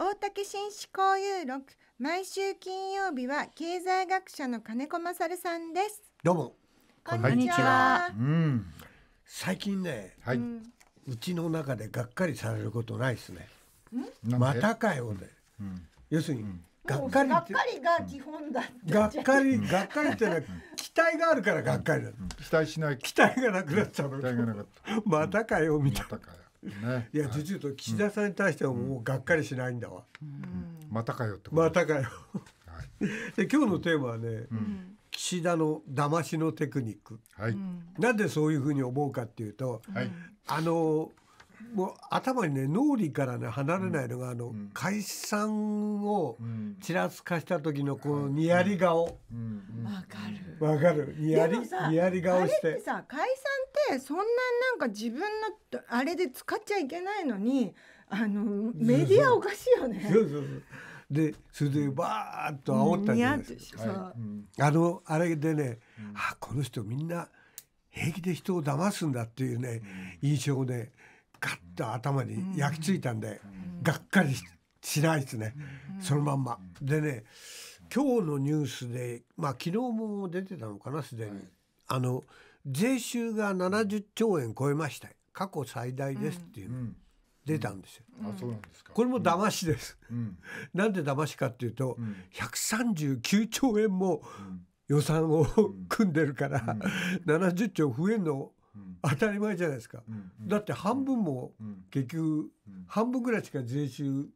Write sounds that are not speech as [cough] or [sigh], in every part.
大竹紳士交友録毎週金曜日は経済学者の金子勝さんですどうもこんにちは、うん最近ね、はい、うちの中でがっかりされることないですねまたかよで、うん、要するに、がっかりがっかりが基本だがっかりがっかりってのは期待があるからがっかりだ、期待しない期待がなくなっちゃうまたかよみたいな、ね、いや実はと岸田さんに対してはもうがっかりしないんだわ、またかよってまたかよはい、で今日のテーマはね、岸田の騙しのテクニック、はい、なんでそういうふうに思うかっていうと、はい、あのもう頭にね脳裏からね離れないのが、あの、解散をちらつかした時のこのにやり顔わ、かるわかるにやりにやり顔してあれってさ解散ってそんななんか自分のあれで使っちゃいけないのにあのメディアおかしいよねそうそうそうでそれでバーッと煽ったりですか、あのあれでね、あこの人みんな平気で人を騙すんだっていうね印象をねガッと頭に焼き付いたんで、がっかりしないですね、そのまんま。でね今日のニュースで、まあ、昨日も出てたのかなすでに、はい、あの税収が70兆円超えました過去最大ですっていう、うん、出たんですよ、うん、これも騙しです、うん、なんで騙しかっていうと、うん、139兆円も予算を組んでるから、うん、70兆増えるの当たり前じゃないですか、だって半分も結局、半分ぐらいしか税収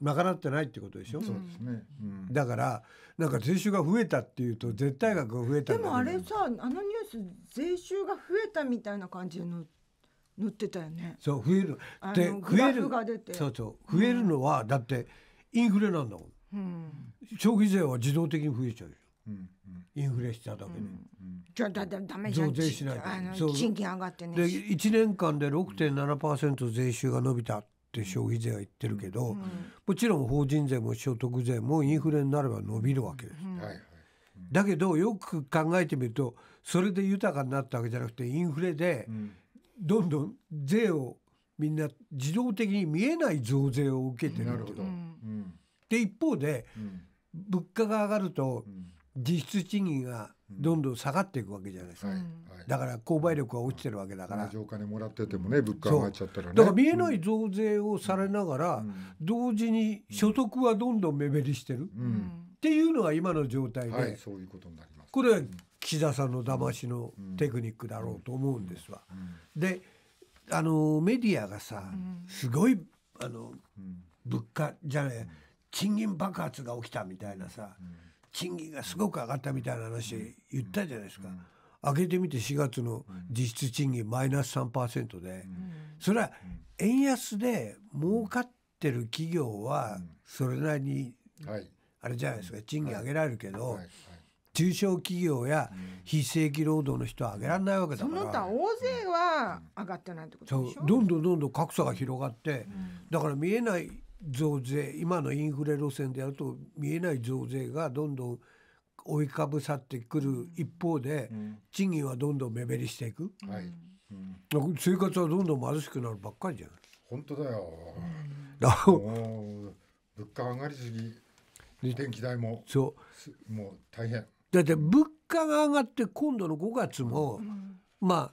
賄ってないってことでしょ、うそうですね、だからなんか税収が増えたっていうと絶対額が増えたでもあれさあのニュース税収が増えたみたいな感じの塗ってたよねそう増えるで増えるそうそう増えるのは、だってインフレなんだもん、消費税は自動的に増えちゃうインフレしただけで、じゃだだめじゃん増税しないあの賃金上がってねで1年間で6.7%税収が伸びたって消費税は言ってるけど、うん、もちろん法人税も所得税もインフレになれば伸びるわけです、うん、だけどよく考えてみるとそれで豊かになったわけじゃなくてインフレでどんどん税をみんな自動的に見えない増税を受けてるってう。で一方で、物価が上がると、うん実質賃金がどんどん下がっていくわけじゃないですか、はいだから購買力は落ちてるわけだから同じ金もらっててもね物価上がっちゃったらねだから見えない増税をされながら、うん、同時に所得はどんどん目減りしてる、うん、っていうのが今の状態で、はい、そういうことになりますこれは岸田さんの騙しのテクニックだろうと思うんですわ、うん、であのメディアがさすごいあの、物価じゃない賃金爆発が起きたみたいなさ、賃金がすごく上がったみたいな話言ったじゃないですか。上げてみて4月の実質賃金マイナス3%で、それは円安で儲かってる企業はそれなりに、あれじゃないですか賃金上げられるけど、中小企業や非正規労働の人は上げられないわけだからその他大勢は上がってないってことでしょどんどんどんどん格差が広がって、だから見えない増税今のインフレ路線であると見えない増税がどんどん追いかぶさってくる一方で、うん、賃金はどんどん目減りしていく、はいうん、生活はどんどん貧しくなるばっかりじゃない本当だよ、うん、物価上がりすぎ電気代もそうもう大変だって物価が上がって今度の5月も、まあ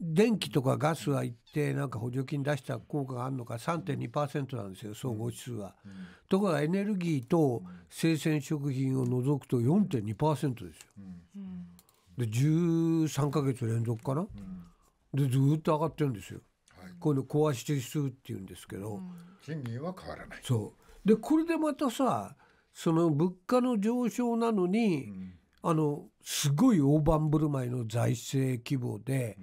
電気とかガスは一定なんか補助金出した効果があるのか3.2%なんですよ総合指数は、うん、ところがエネルギーと生鮮食品を除くと4.2%ですよ、うん、で13か月連続かな、うん、でずっと上がってるんですよ、はい、こういうの壊し指数っていうんですけど、賃金は変わらないそうでこれでまたさその物価の上昇なのに、あのすごい大盤振る舞いの財政規模で、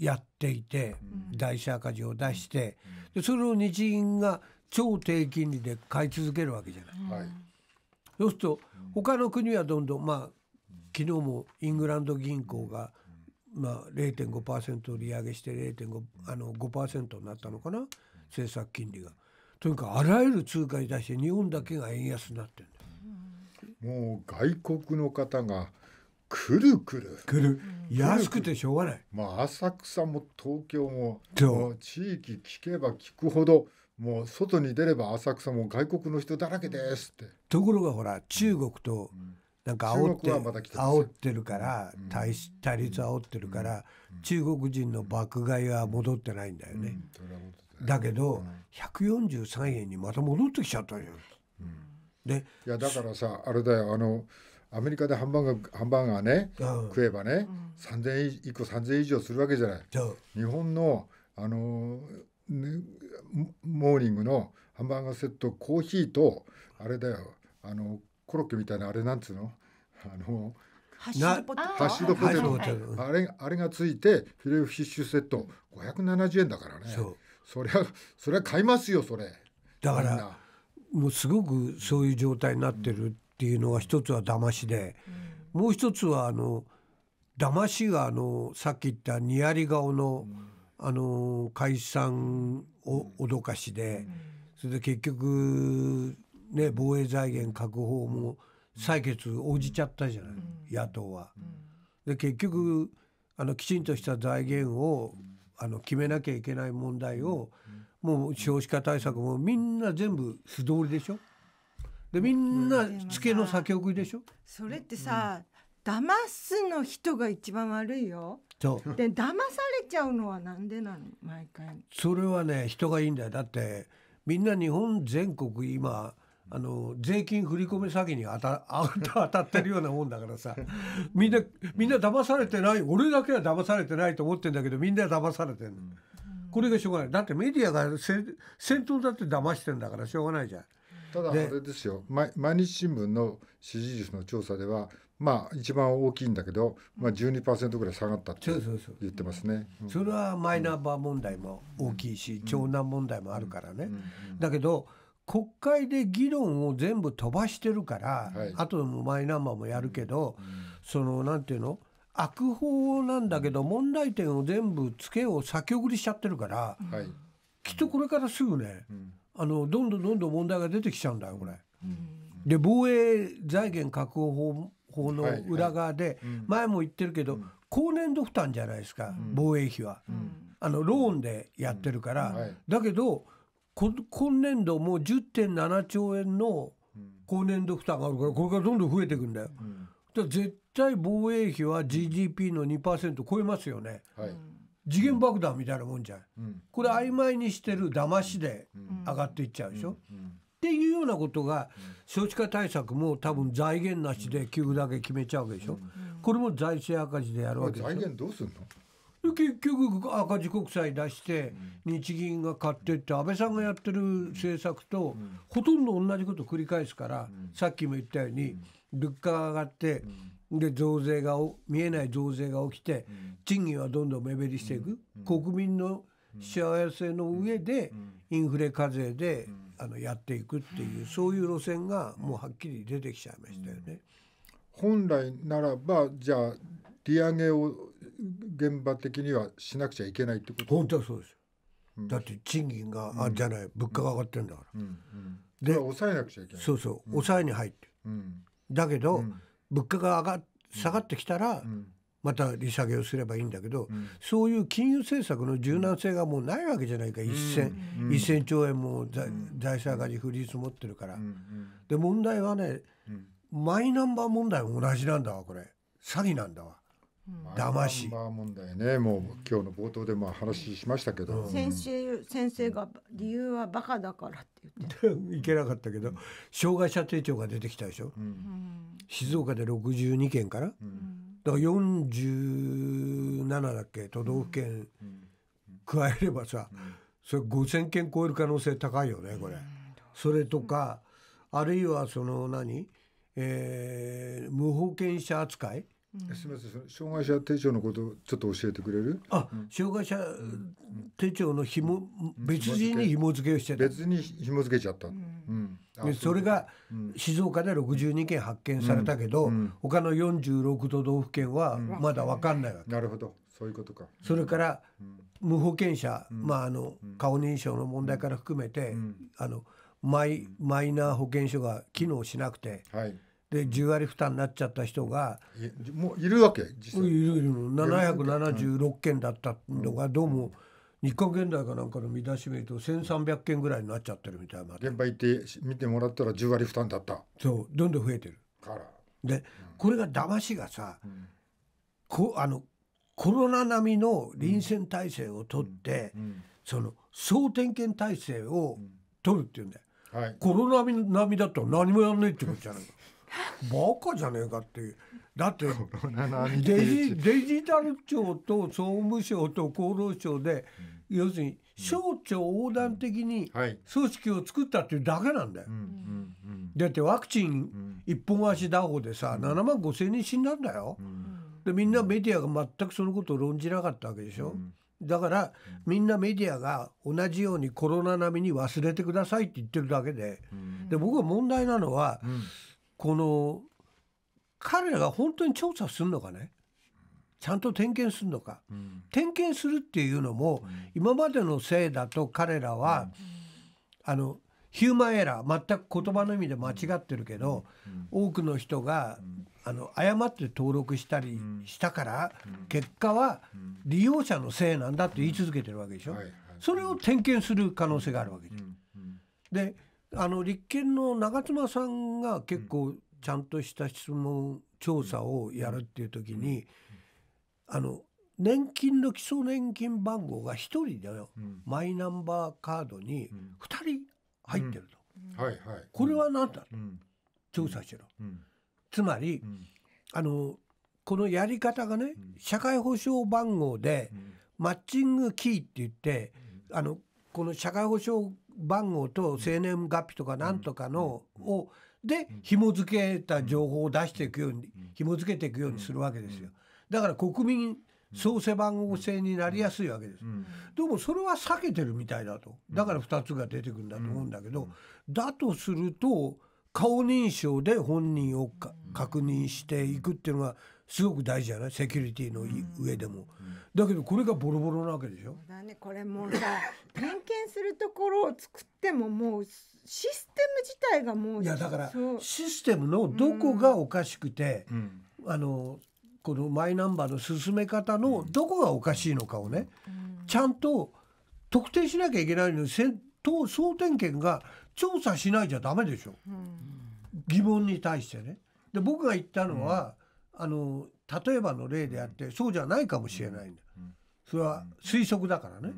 やっていて、大社赤字を出して、でそれを日銀が超低金利で買い続けるわけじゃない。はい、そうすると他の国はどんどんまあ昨日もイングランド銀行が、まあ、0.5%利上げして0.5あの5%になったのかな政策金利が。とにかくあらゆる通貨に対して日本だけが円安になってるんだもう外国の方がくるくるくる安くてしょうがないまあ浅草も東京もも地域聞けば聞くほどもう外に出れば浅草も外国の人だらけですってところがほら中国となんか煽って,、煽ってるから、対対立煽ってるから、中国人の爆買いは戻ってないんだよね、だけど、143円にまた戻ってきちゃったじゃん、でいやだからさあれだよあのアメリカでハンバーガーハンバーガーね、食えばね、うん、3 0個3,000以上するわけじゃない。日本のあの、ね、モーニングのハンバーガーセットコーヒーとあれだよあのコロッケみたいなあれなんつうのあのハッシュドポテト、あれあれがついてフィレオフィッシュセット570円だからねそりゃそりゃ買いますよそれだからもうすごくそういう状態になってるっていうのが一つは騙しで、うん、もう一つはあの騙しがあのさっき言ったニヤリ顔の、うん、あの解散を脅かしで、それで結局ね防衛財源確保も採決応じちゃったじゃない、野党は。で結局あのきちんとした財源をあの決めなきゃいけない問題をもう少子化対策もみんな全部素通りでしょでみんなつけの先送りでしょうそれってさ、うん、騙すの人が一番悪いよそうで騙されちゃうのはなんでなの毎回それはね人がいいんだよだってみんな日本全国今あの税金振り込め詐欺にあたあ [laughs] 当たってるようなもんだからさみんなみんな騙されてない俺だけは騙されてないと思ってんだけどみんな騙されてる、うん、これがしょうがないだってメディアが先頭だって騙してんだからしょうがないじゃん。ただあれですよ毎日新聞の支持率の調査ではまあ一番大きいんだけど、まあ、12%ぐらい下がったって言ってますね。それはマイナンバー問題も大きいし、長男問題もあるからね。だけど国会で議論を全部飛ばしてるから、はい、あとでもマイナンバーもやるけど、そのなんていうの悪法なんだけど問題点を全部つけを先送りしちゃってるから、きっとこれからすぐね、あのどんどんどんどん問題が出てきちゃうんだよこれ。で防衛財源確保法の裏側で、前も言ってるけど、高年度負担じゃないですか、防衛費は、あのローンでやってるから、だけど今年度もう10.7兆円の高年度負担があるからこれからどんどん増えていくんだよ。だ絶対防衛費は GDP の2%超えますよね、はい、次元爆弾みたいなもんじゃん、うん、これ曖昧にしてる騙しで上がっていっちゃうでしょ、うんうん、っていうようなことが少子化対策も多分財源なしで給付だけ決めちゃうわけでしょ、これも財政赤字でやるわけでしょ財源どうすんの結局赤字国債出して日銀が買ってって安倍さんがやってる政策とほとんど同じことを繰り返すからさっきも言ったように物価が上がってで増税が見えない増税が起きて、賃金はどんどん目減りしていく、国民の幸せの上で、インフレ課税で、あのやっていくっていうそういう路線がもうはっきり出てきちゃいましたよね。本来ならばじゃあ利上げを現場的にはしなくちゃいけないってこと本当はそうです、だって賃金が、あじゃない物価が上がってるんだから、うんうん、で抑えなくちゃいけないそうそう抑えに入ってだけど、物価が上が下がってきたら、また利下げをすればいいんだけど、うん、そういう金融政策の柔軟性がもうないわけじゃないか、うん、1000、1000兆円も財政赤字りリーズ持ってるから。うん、で問題はね、マイナンバー問題も同じなんだわこれ詐欺なんだわ。騙し。まあ問題ね、もう今日の冒頭でも話しましたけど。先生先生が理由はバカだからって言って。[laughs] いけなかったけど、障害者手帳が出てきたでしょ。う静岡で六十二件から、だから四十七だっけ都道府県加えればさ、それ五千件超える可能性高いよねこれ。それとか、あるいはその何、え無保険者扱い。うん、すみません障害者手帳のことちょっと教えてくれるあ、障害者手帳のひも、うん、別人に紐付けをしちゃてた別に紐付けちゃった、うんでそれが静岡で62件発見されたけど、うん、他の46都道府県はまだ分かんないわけ、なるほどそういうことかそれから、無保険者、まああの顔認証の問題から含めて、あのマイマイナー保険証が機能しなくて、はいで10割負担になっちゃった人がもういるわけ実際いるいる776件だったのがどうも日韓現代かなんかの見出し見ると1300件ぐらいになっちゃってるみたいな現場行って見てもらったら10割負担だったそうどんどん増えてるからで、うん、これが騙しがさ、うん、こあのコロナ並みの臨戦体制を取って、うん、その総点検体制を取るっていうんだよ、はい、コロナ並みだったら何もやんないってことじゃないかバカじゃねえかっていうだって [laughs] デジデジタル庁と総務省と厚労省で、うん、要するに省庁横断的に組織を作ったっていうだけなんだよ。だってワクチン一本足打法でさ、う7万5千人死んだんだよ。でみんなメディアが全くそのことを論じなかったわけでしょ。だからみんなメディアが同じようにコロナ並みに忘れてくださいって言ってるだけでで僕は問題なのは、この彼らが本当に調査するのかねちゃんと点検するのか、うん、点検するっていうのも、うん、今までのせいだと彼らは、あのヒューマンエラー全く言葉の意味で間違ってるけど、多くの人が、あの誤って登録したりしたから、結果は利用者のせいなんだって言い続けてるわけでしょ、それを点検する可能性があるわけで,、であの立憲の長妻さんが結構ちゃんとした質問調査をやるっていう時に、あの年金の基礎年金番号が1人だよ、マイナンバーカードに2人入ってると、これは何だ、調査しろ、つまり、あのこのやり方がね、社会保障番号で、マッチングキーって言って、あのこの社会保障番号と生年月日とかなんとかのをで紐付けた情報を出していくように紐付けていくようにするわけですよ。だから国民総背番号制になりやすいわけです、どうもそれは避けてるみたいだとだから2つが出てくるんだと思うんだけど、だとすると顔認証で本人を確認していくっていうのはすごく大事じゃないセキュリティの上でも、だけどこれがボロボロなわけでしょだねこれもうさ点 [laughs] 検するところを作ってももうシステム自体がもういやだからシステムのどこがおかしくて、うん、あのこのマイナンバーの進め方のどこがおかしいのかをね、うん、ちゃんと特定しなきゃいけないのにと総点検が調査しないじゃダメでしょ、うん、疑問に対してね。で僕が言ったのは、あの例えばの例であって、そうじゃないかもしれないんだ、それは推測だからね、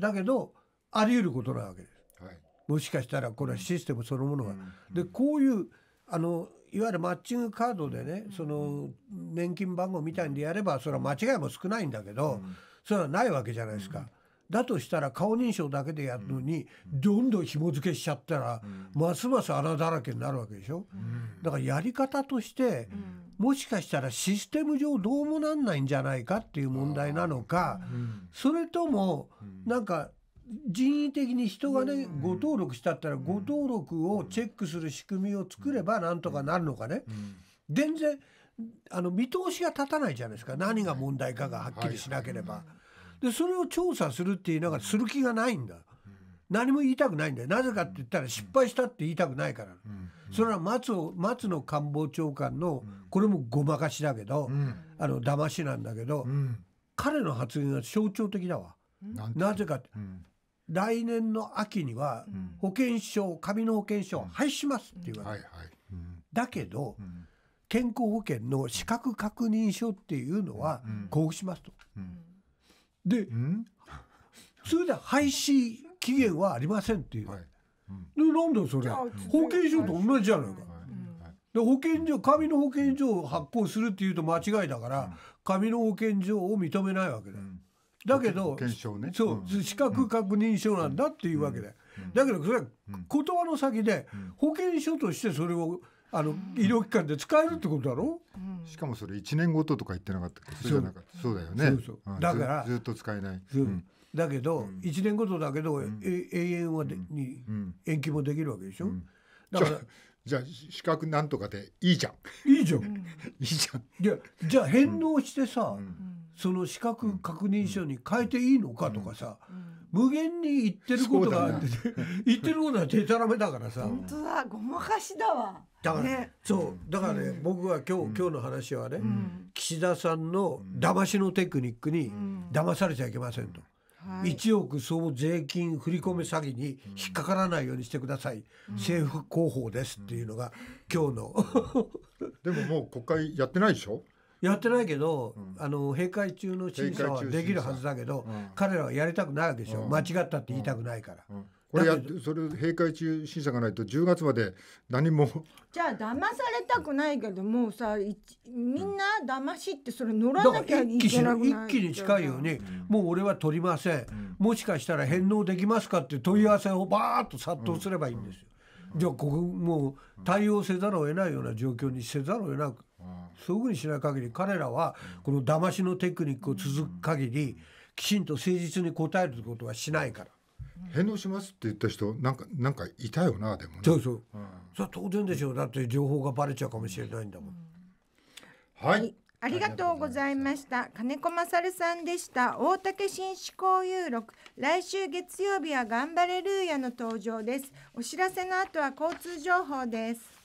だけどあり得ることなわけです、はい、もしかしたらこれはシステムそのものが、でこういうあのいわゆるマッチングカードでねその年金番号みたいにやればそれは間違いも少ないんだけど、それはないわけじゃないですか。だとしたら顔認証だけでやるのに、どんどん紐付けしちゃったら、ますます穴だらけになるわけでしょ、だからやり方として、もしかしたらシステム上どうもなんないんじゃないかっていう問題なのか、それともなんか人為的に人がねご登録したったらご登録をチェックする仕組みを作ればなんとかなるのかね。全然あの見通しが立たないじゃないですか何が問題かがはっきりしなければ。でそれを調査するって言いながらする気がないんだ、何も言いたくないんだよなぜかって言ったら失敗したって言いたくないから、それは松松野官房長官のこれもごまかしだけど、うん、あの騙しなんだけど、彼の発言が象徴的だわ。なぜかって、来年の秋には保険証、紙の保険証を廃止しますって言われる、だけど、健康保険の資格確認書っていうのは交付しますと、でそれで廃止期限はありませんっていう、はい、でなんだそれ保険証と同じじゃないか、で保険所紙の保険証を発行するっていうと間違いだから、紙の保険証を認めないわけだよ、だけど、ね、そう、資格確認書なんだっていうわけで、だけどそれは言葉の先で保険証としてそれをあの医療機関で使えるってことだろ、うん、しかもそれ1年ごととか言ってなかったそうそうだよねだからずっと使えない、うん、だけど、うん、1年ごとだけど、うん、永遠はで、に延期もできるわけでしょ、うん、だからじゃあ資格なんとかでいいじゃんいいじゃん [laughs] いいじゃんじゃじゃあ返納してさ、その資格確認書に変えていいのかとかさ、無限に言ってることが言ってることは手たらめだからさ本当だごまかしだわだから、ね、そうだからね、うん、僕は今日、うん、今日の話はね、うん、岸田さんの騙しのテクニックに騙されちゃいけませんと。は1億総税金振り込め詐欺に引っかからないようにしてください、うん、政府広報ですっていうのが今日のでももう国会やってないでしょやってないけど、あの閉会中の審査はできるはずだけど、彼らはやりたくないわけでしょ、う間違ったって言いたくないから。これやそれ閉会中審査がないと10月まで何もじゃあ騙されたくないけどもうさみんな騙しってそれ乗らなきゃいけない一気に近いように、もう俺は取りません、もしかしたら返納できますかって問い合わせをバーッと殺到すればいいんですよ、じゃあここもう対応せざるを得ないような状況にせざるを得なくそういうふうにしない限り彼らはこの騙しのテクニックを続く限りきちんと誠実に答えることはしないから。返納しますって言った人なんかなんかいたよなでも、ね、そうそう、うん、それは当然でしょうだって情報がばれちゃうかもしれないんだもん、うん、はい、ありがとうございました金子勝さんでした大竹紳士交友録来週月曜日は頑張れルーヤの登場ですお知らせの後は交通情報です